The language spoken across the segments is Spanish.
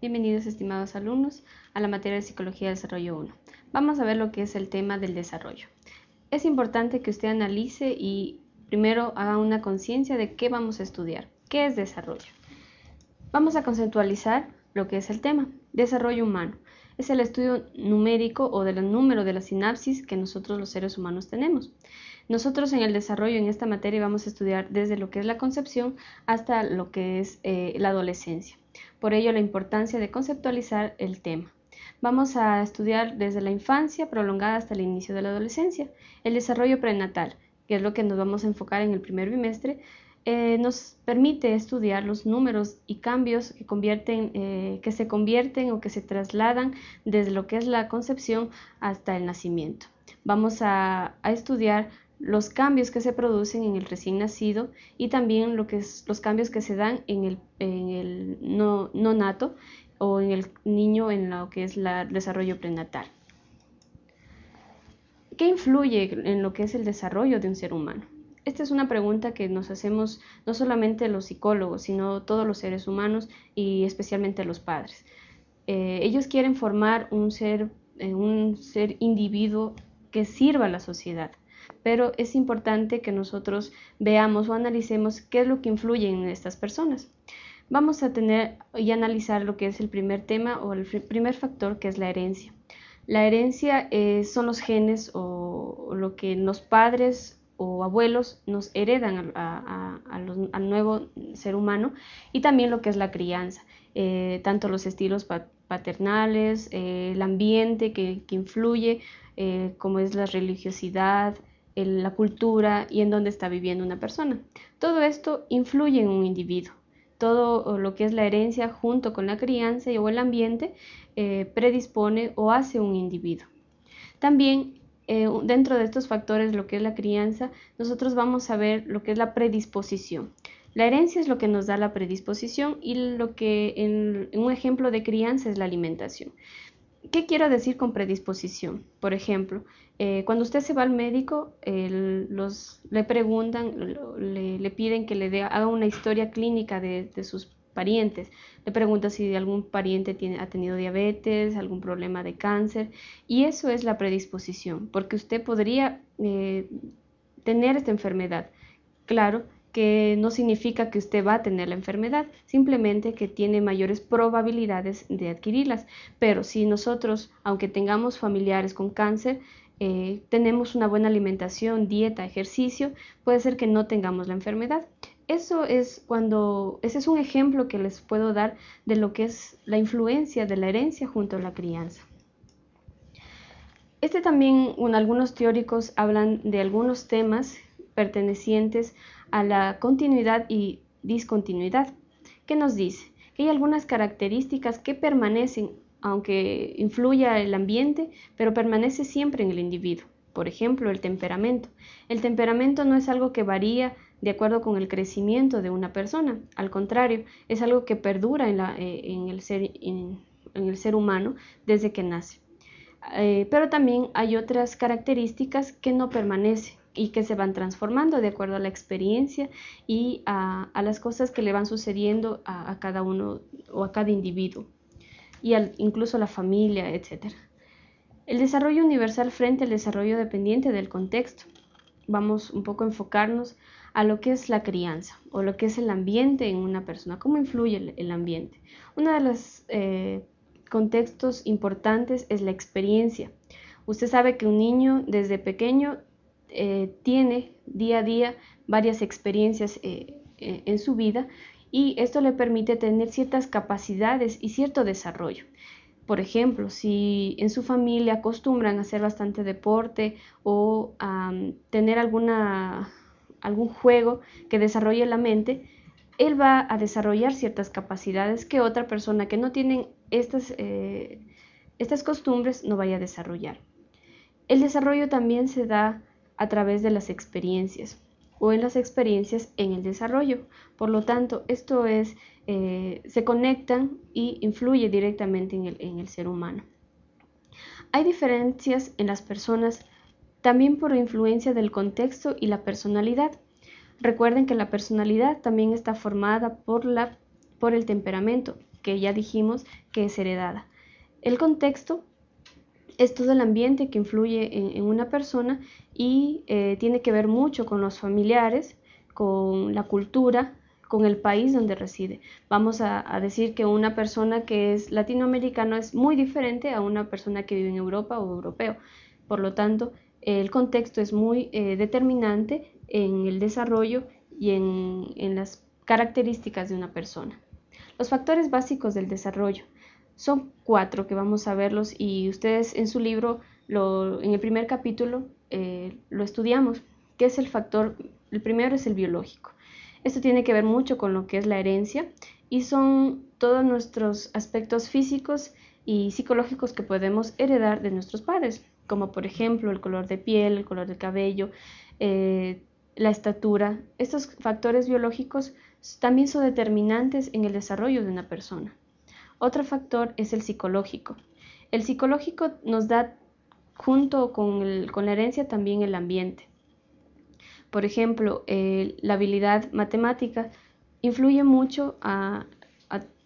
Bienvenidos estimados alumnos a la materia de Psicología del Desarrollo 1. Vamos a ver lo que es el tema del desarrollo. Es importante que usted analice y primero haga una conciencia de qué vamos a estudiar, qué es desarrollo. Vamos a conceptualizar lo que es el tema. Desarrollo humano es el estudio numérico o del número de la sinapsis que nosotros los seres humanos tenemos. Nosotros en el desarrollo en esta materia vamos a estudiar desde lo que es la concepción hasta lo que es eh, la adolescencia. Por ello la importancia de conceptualizar el tema. Vamos a estudiar desde la infancia prolongada hasta el inicio de la adolescencia, el desarrollo prenatal, que es lo que nos vamos a enfocar en el primer bimestre, eh, nos permite estudiar los números y cambios eh, que, se convierten o que se trasladan desde lo que es la concepción hasta el nacimiento. Vamos a estudiar los cambios que se producen en el recién nacido y también lo que es, los cambios que se dan en el, no, nato o en el niño en lo que es el desarrollo prenatal. ¿Qué influye en lo que es el desarrollo de un ser humano? Esta es una pregunta que nos hacemos no solamente los psicólogos, sino todos los seres humanos y especialmente los padres. Eh, ellos quieren formar un ser, eh, un ser individuo que sirva a la sociedad, pero es importante que nosotros veamos o analicemos qué es lo que influye en estas personas. Vamos a tener y analizar lo que es el primer tema o el primer factor que es la herencia. La herencia eh, son los genes o, lo que los padres o abuelos nos heredan al nuevo ser humano y también lo que es la crianza, eh, tanto los estilos paternales, eh, el ambiente que influye, como es la religiosidad, la cultura y en dónde está viviendo una persona. Todo esto influye en un individuo. Todo lo que es la herencia junto con la crianza y o el ambiente eh, predispone o hace un individuo. También eh, dentro de estos factores, lo que es la crianza, nosotros vamos a ver lo que es la predisposición. La herencia es lo que nos da la predisposición y lo que en un ejemplo de crianza es la alimentación. ¿Qué quiero decir con predisposición? Por ejemplo, eh, cuando usted se va al médico, los, le preguntan, le, piden que le dé, haga una historia clínica de, sus parientes. Le pregunta si algún pariente tiene, ha tenido diabetes, algún problema de cáncer. Y eso es la predisposición, porque usted podría eh, tener esta enfermedad. Claro, que no significa que usted va a tener la enfermedad, simplemente que tiene mayores probabilidades de adquirirlas. Pero si nosotros, aunque tengamos familiares con cáncer, eh, tenemos una buena alimentación, dieta, ejercicio, puede ser que no tengamos la enfermedad. Eso es cuando, ese es un ejemplo que les puedo dar de lo que es la influencia de la herencia junto a la crianza. Este también, un, algunos teóricos hablan de algunos temas pertenecientes a la continuidad y discontinuidad, que nos dice que hay algunas características que permanecen, aunque influya el ambiente, pero permanece siempre en el individuo. Por ejemplo, el temperamento. El temperamento no es algo que varía de acuerdo con el crecimiento de una persona, al contrario, es algo que perdura en, eh, el, ser, humano desde que nace. Eh, pero también hay otras características que no permanecen y que se van transformando de acuerdo a la experiencia y a, las cosas que le van sucediendo a, cada uno o a cada individuo y incluso a la familia, etcétera. El desarrollo universal frente al desarrollo dependiente del contexto. Vamos un poco a enfocarnos a lo que es la crianza o lo que es el ambiente en una persona, cómo influye el, ambiente. Uno de los eh, contextos importantes es la experiencia. Usted sabe que un niño desde pequeño eh, tiene día a día varias experiencias eh, eh, en su vida y esto le permite tener ciertas capacidades y cierto desarrollo. Por ejemplo, si en su familia acostumbran a hacer bastante deporte o a tener alguna, algún juego que desarrolle la mente, él va a desarrollar ciertas capacidades que otra persona que no tiene estas, estas costumbres no vaya a desarrollar. El desarrollo también se da a través de las experiencias o en las experiencias en el desarrollo. Por lo tanto, esto es, eh, se conectan y influye directamente en el, en el ser humano. Hay diferencias en las personas también por influencia del contexto y la personalidad. Recuerden que la personalidad también está formada por, la, por el temperamento, que ya dijimos que es heredada. El contexto es todo el ambiente que influye en, en una persona y eh, tiene que ver mucho con los familiares, con la cultura, con el país donde reside. Vamos a, decir que una persona que es latinoamericana es muy diferente a una persona que vive en Europa o europeo. Por lo tanto, el contexto es muy eh, determinante en el desarrollo y en las características de una persona. Los factores básicos del desarrollo. Son cuatro que vamos a verlos y ustedes en su libro, lo, en el primer capítulo, eh, lo estudiamos, que es el factor, el primero es el biológico. Esto tiene que ver mucho con lo que es la herencia y son todos nuestros aspectos físicos y psicológicos que podemos heredar de nuestros padres, como por ejemplo el color de piel, el color del cabello, eh, la estatura. Estos factores biológicos también son determinantes en el desarrollo de una persona. Otro factor es el psicológico. El psicológico nos da junto con, la herencia también el ambiente. Por ejemplo, la habilidad matemática influye mucho a,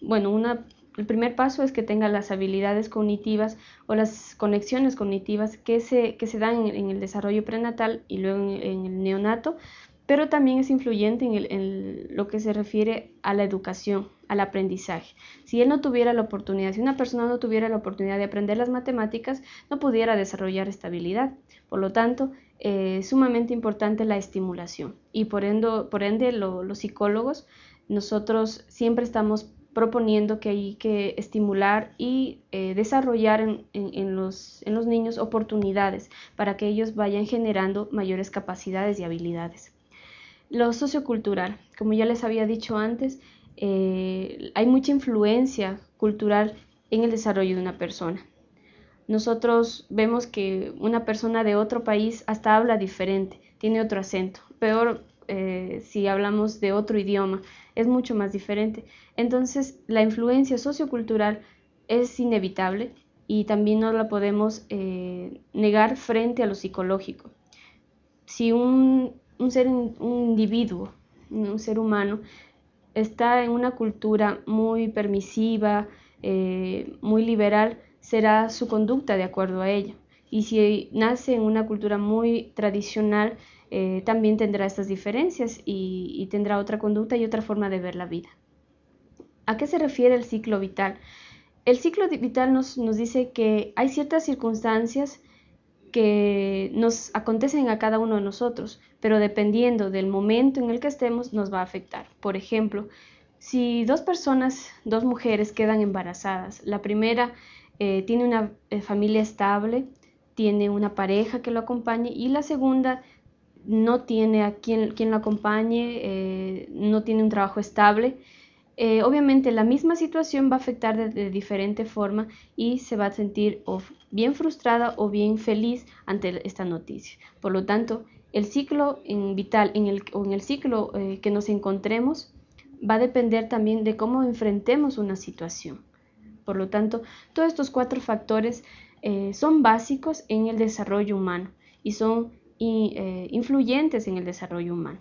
bueno, una, el primer paso es que tenga las habilidades cognitivas o las conexiones cognitivas que se, dan en, el desarrollo prenatal y luego en el neonato, pero también es influyente en, lo que se refiere a la educación, al aprendizaje. Si él no tuviera la oportunidad, si una persona no tuviera la oportunidad de aprender las matemáticas, no pudiera desarrollar esta habilidad. Por lo tanto, eh, es sumamente importante la estimulación. Y por ende, los psicólogos, nosotros siempre estamos proponiendo que hay que estimular y eh, desarrollar en los niños oportunidades para que ellos vayan generando mayores capacidades y habilidades. Lo sociocultural, como ya les había dicho antes, eh, hay mucha influencia cultural en el desarrollo de una persona. Nosotros vemos que una persona de otro país hasta habla diferente, tiene otro acento. Peor eh, si hablamos de otro idioma, es mucho más diferente. Entonces, la influencia sociocultural es inevitable y también no la podemos eh, negar frente a lo psicológico. Si un un ser, un individuo, un ser humano, está en una cultura muy permisiva, eh, muy liberal, será su conducta de acuerdo a ella. Y si nace en una cultura muy tradicional, eh, también tendrá estas diferencias y, tendrá otra conducta y otra forma de ver la vida. ¿A qué se refiere el ciclo vital? El ciclo vital nos, nos, dice que hay ciertas circunstancias que nos acontecen a cada uno de nosotros, pero dependiendo del momento en el que estemos nos va a afectar. Por ejemplo, si dos personas, dos mujeres quedan embarazadas, la primera eh, tiene una eh, familia estable, tiene una pareja que lo acompañe y la segunda no tiene a quien, quien lo acompañe, eh, no tiene un trabajo estable, eh, obviamente la misma situación va a afectar de, diferente forma y se va a sentir bien frustrada o bien feliz ante esta noticia. Por lo tanto, el ciclo vital o en el ciclo eh, que nos encontremos va a depender también de cómo enfrentemos una situación. Por lo tanto, todos estos cuatro factores eh, son básicos en el desarrollo humano y son influyentes en el desarrollo humano.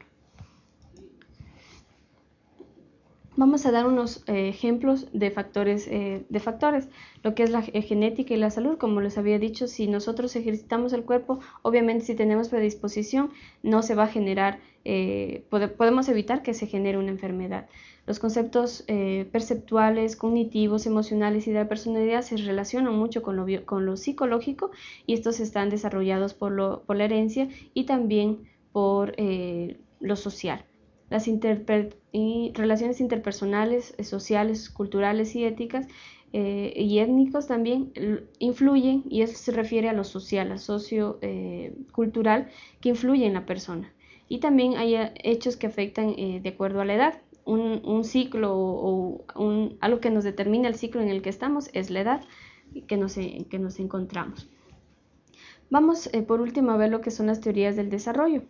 vamos a dar unos eh, ejemplos de factores, eh, de factores, lo que es la eh, genética y la salud, como les había dicho, si nosotros ejercitamos el cuerpo, obviamente si tenemos predisposición, no se va a generar, podemos evitar que se genere una enfermedad. Los conceptos perceptuales, cognitivos, emocionales y de la personalidad se relacionan mucho con lo, psicológico y estos están desarrollados por la herencia y también por lo social las relaciones interpersonales, eh, sociales, culturales y éticas eh, y étnicos también influyen, y eso se refiere a lo social, a sociocultural, eh, que influye en la persona. Y también hay hechos que afectan de acuerdo a la edad. Un, ciclo o, algo que nos determina el ciclo en el que estamos es la edad que que nos encontramos. Vamos por último a ver lo que son las teorías del desarrollo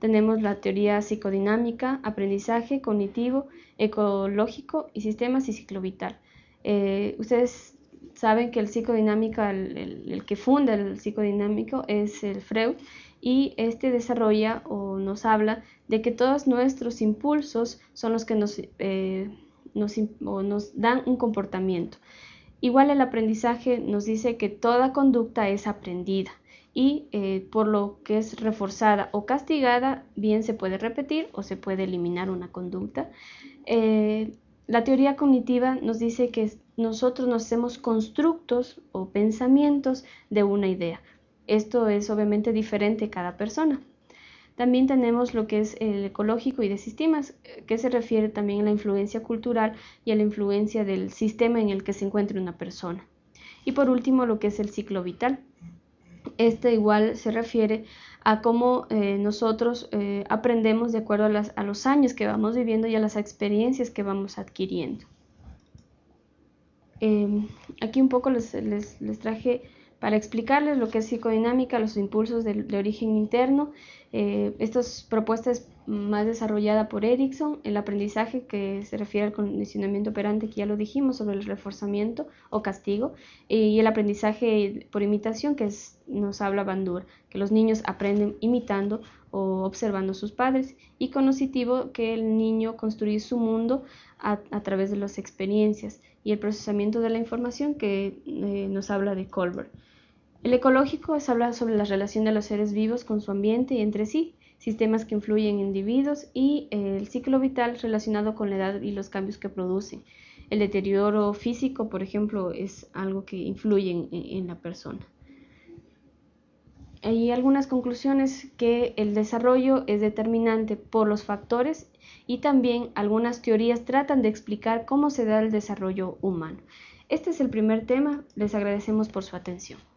tenemos la teoría psicodinámica, aprendizaje cognitivo, ecológico y sistemas y ciclo vital. Eh, ustedes saben que el psicodinámica, el, que funda el psicodinámico es el Freud y este desarrolla o nos habla de que todos nuestros impulsos son los que nos, eh, nos dan un comportamiento. Igual el aprendizaje nos dice que toda conducta es aprendida y eh, por lo que es reforzada o castigada, bien se puede repetir o se puede eliminar una conducta. Eh, la teoría cognitiva nos dice que nosotros nos hacemos constructos o pensamientos de una idea. Esto es obviamente diferente cada persona. También tenemos lo que es el ecológico y de sistemas, eh, que se refiere también a la influencia cultural y a la influencia del sistema en el que se encuentra una persona. Y por último, lo que es el ciclo vital. Este igual se refiere a cómo eh, nosotros eh, aprendemos de acuerdo a, los años que vamos viviendo y a las experiencias que vamos adquiriendo. Em, aquí un poco les traje para explicarles lo que es psicodinámica, los impulsos de, origen interno. Eh, estas propuestas más desarrollada por Erickson, el aprendizaje que se refiere al condicionamiento operante, que ya lo dijimos, sobre el reforzamiento o castigo, y el aprendizaje por imitación, que nos habla Bandur, que los niños aprenden imitando o observando a sus padres, y conocitivo que el niño construye su mundo a, través de las experiencias, y el procesamiento de la información, que eh, nos habla de Colbert. El ecológico es hablar sobre la relación de los seres vivos con su ambiente y entre sí, sistemas que influyen en individuos y eh, el ciclo vital relacionado con la edad y los cambios que produce. El deterioro físico, por ejemplo, es algo que influye en, en la persona. Hay algunas conclusiones que el desarrollo es determinante por los factores y también algunas teorías tratan de explicar cómo se da el desarrollo humano. Este es el primer tema, les agradecemos por su atención.